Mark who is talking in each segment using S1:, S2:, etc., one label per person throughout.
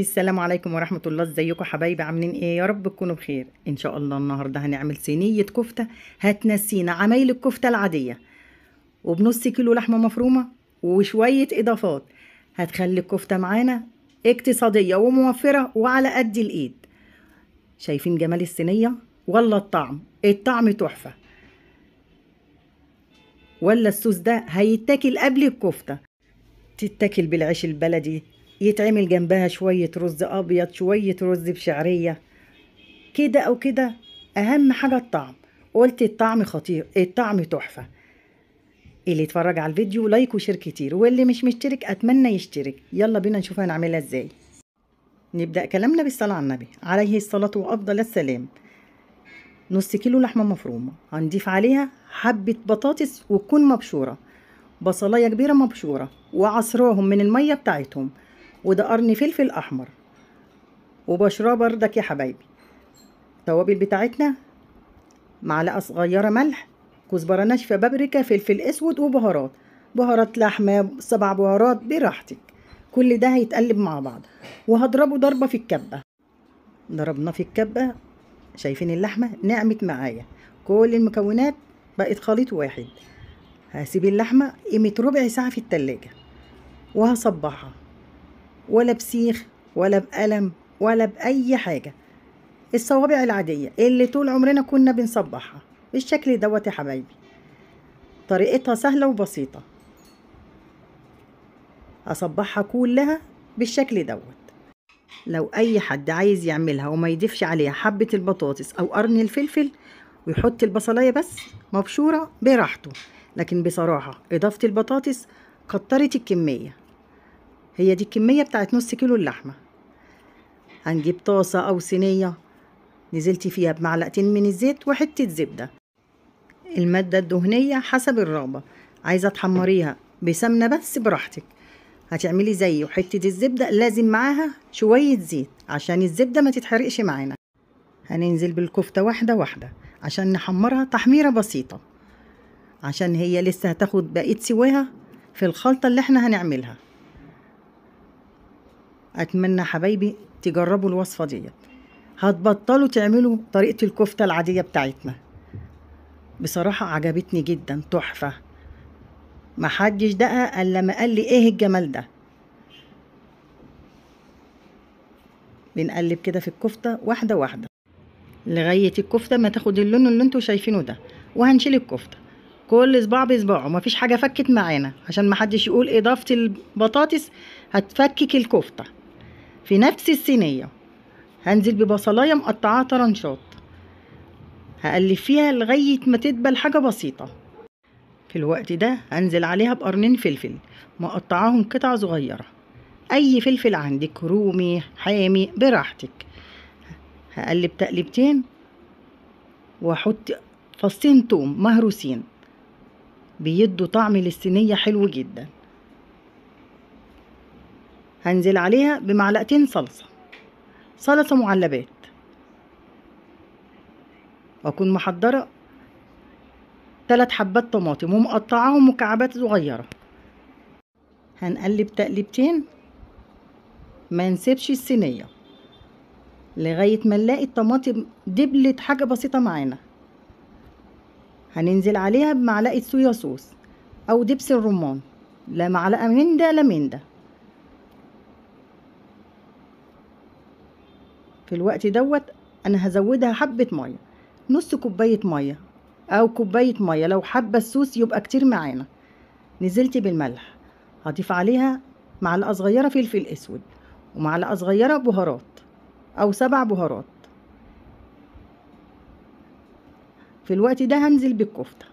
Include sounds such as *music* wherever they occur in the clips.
S1: السلام عليكم ورحمة الله ازيكم حبايبي عاملين ايه يا رب تكونوا بخير ان شاء الله النهاردة هنعمل صينية كفتة هتنسينا عمايل الكفتة العادية وبنص كيلو لحمة مفرومة وشوية اضافات هتخلي الكفتة معانا اقتصادية وموفرة وعلى قد الايد شايفين جمال الصينية ولا الطعم الطعم تحفة ولا السوس ده هيتاكل قبل الكفتة تتاكل بالعيش البلدي يتعمل جنبها شوية رز أبيض شوية رز بشعرية كده أو كده أهم حاجة الطعم قلت الطعم خطير الطعم تحفة اللي اتفرج على الفيديو لايك وشير كتير واللي مش مشترك أتمنى يشترك يلا بينا نشوف هنعملها ازاي نبدأ كلامنا بالصلاة على النبي عليه الصلاة وأفضل السلام نص كيلو لحمة مفرومة هنضيف عليها حبة بطاطس وتكون مبشورة بصلاية كبيرة مبشورة وعصراهم من المية بتاعتهم وده قرن فلفل احمر وبشراه بردك يا حبايبي التوابل بتاعتنا معلقه صغيره ملح كزبره ناشفه بابريكا فلفل اسود وبهارات بهارات لحمه سبع بهارات براحتك كل ده هيتقلب مع بعض وهضربه ضربه في الكبه ضربناه في الكبه شايفين اللحمه نعمت معايا كل المكونات بقت خليط واحد هسيب اللحمه قيمه ربع ساعه في التلاجة وهصبحها ولا بسيخ ولا بألم ولا بأي حاجة الصوابع العادية اللي طول عمرنا كنا بنصبحها بالشكل دوت يا حبايبي طريقتها سهلة وبسيطة أصبحها كلها بالشكل دوت لو أي حد عايز يعملها وما يضيفش عليها حبة البطاطس أو قرن الفلفل ويحط البصلاية بس مبشورة براحته لكن بصراحة إضافة البطاطس كترت الكمية هي دي الكمية بتاعت نص كيلو اللحمة هنجيب طاسة أو صينية نزلت فيها بمعلقتين من الزيت وحتة زبدة المادة الدهنية حسب الرغبة عايزة تحمريها بسمنة بس براحتك هتعملي زي وحتة الزبدة لازم معاها شوية زيت عشان الزبدة ما تتحرقش معانا هننزل بالكفتة واحدة واحدة عشان نحمرها تحميرة بسيطة عشان هي لسه هتاخد بقية سواها في الخلطة اللي احنا هنعملها اتمنى حبايبي تجربوا الوصفه ديت هتبطلوا تعملوا طريقه الكفته العاديه بتاعتنا بصراحه عجبتني جدا تحفه محدش دقق الا ما قال لي ايه الجمال ده بنقلب كده في الكفته واحده واحده لغايه الكفته ما تاخد اللون اللي انتوا شايفينه ده وهنشيل الكفته كل صباع بصباعه مفيش حاجه فكت معانا عشان محدش يقول اضافه البطاطس هتفكك الكفته في نفس الصينية هنزل ببصلاية مقطعاها طرنشات هقلب فيها لغاية ما تدبل حاجة بسيطة في الوقت ده هنزل عليها بقرنين فلفل مقطعاهم قطع صغيرة أي فلفل عندك رومي حامي براحتك هقلب تقلبتين واحط فصين توم مهروسين بيدوا طعم للصينية حلو جداً هنزل عليها بمعلقتين صلصة صلصة معلبات وأكون محضرة ثلاث حبات طماطم ومقطعة مكعبات صغيرة هنقلب تقلبتين ما نسيبش الصينية لغاية ما نلاقي الطماطم دبلت حاجة بسيطة معانا هننزل عليها بمعلقة صويا صوص أو دبس الرمان لا معلقة من ده لا من ده في الوقت دوت انا هزودها حبه ميه نص كوبايه ميه او كوبايه ميه لو حابه السوس يبقى كتير معانا نزلت بالملح هضيف عليها معلقه صغيره فلفل اسود ومعلقه صغيره بهارات او سبع بهارات في الوقت ده هنزل بالكفته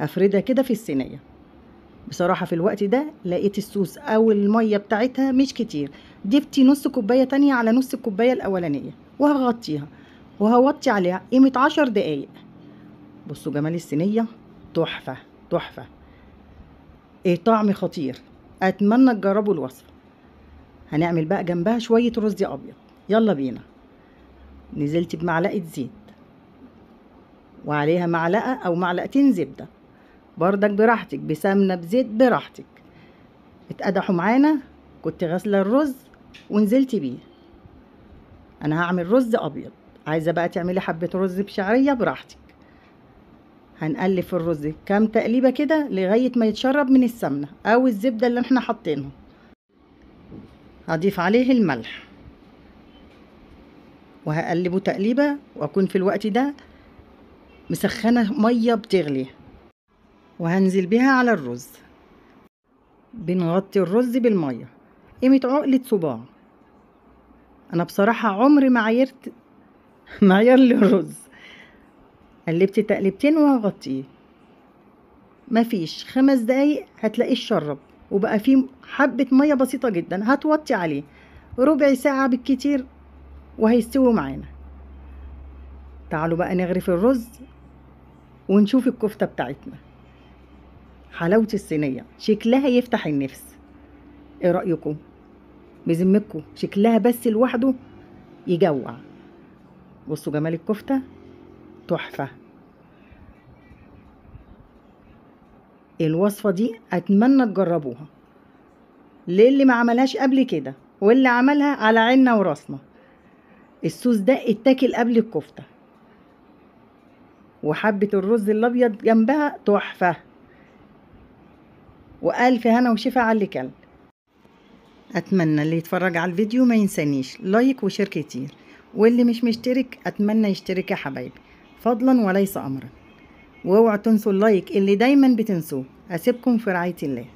S1: هفردها كده في الصينيه بصراحة في الوقت ده لقيت السوس أو المية بتاعتها مش كتير جبتي نص كوباية تانية على نص الكوباية الأولانية وهغطيها وهوطي عليها قيمة عشر دقايق بصوا جمال الصينية تحفة تحفة ايه طعم خطير اتمنى تجربوا الوصفة هنعمل بقى جنبها شوية رز ابيض يلا بينا نزلت بمعلقة زيت وعليها معلقة او معلقتين زبدة بردك براحتك بسمنة بزيت براحتك اتقدحوا معانا كنت غاسلة الرز ونزلت بيه انا هعمل رز ابيض عايزة بقى تعملي حبة رز بشعرية براحتك هنقلب الرز كام تقليبة كده لغاية ما يتشرب من السمنة او الزبدة اللي احنا حاطينها هضيف عليه الملح وهقلبه تقليبة واكون في الوقت ده مسخنة مية بتغلي وهنزل بها على الرز بنغطي الرز بالمية قيمة عقلة صباع أنا بصراحة عمري ما عيرت *laughs* معيار للرز قلبت تقلبتين وهغطيه مفيش خمس دقايق هتلاقيه اتشرب وبقى فيه حبة مية بسيطة جدا هتوطي عليه ربع ساعة بالكتير وهيستوي معانا تعالوا بقى نغرف الرز ونشوف الكفتة بتاعتنا حلاوة الصينية شكلها يفتح النفس ايه رأيكم بذمتكم شكلها بس لوحده يجوع بصوا جمال الكفتة تحفة الوصفة دي أتمنى تجربوها للي ما عملهاش قبل كده واللي عملها على عيننا وراسنا السوس ده اتاكل قبل الكفتة وحبة الرز الأبيض جنبها تحفة وألف هنا وشفا على اللي كان أتمنى اللي يتفرج على الفيديو ما ينسانيش لايك وشير كتير واللي مش مشترك أتمنى يشترك يا حبايبي فضلا وليس أمرا واوعوا تنسوا اللايك اللي دايما بتنسوه أسيبكم في رعاية الله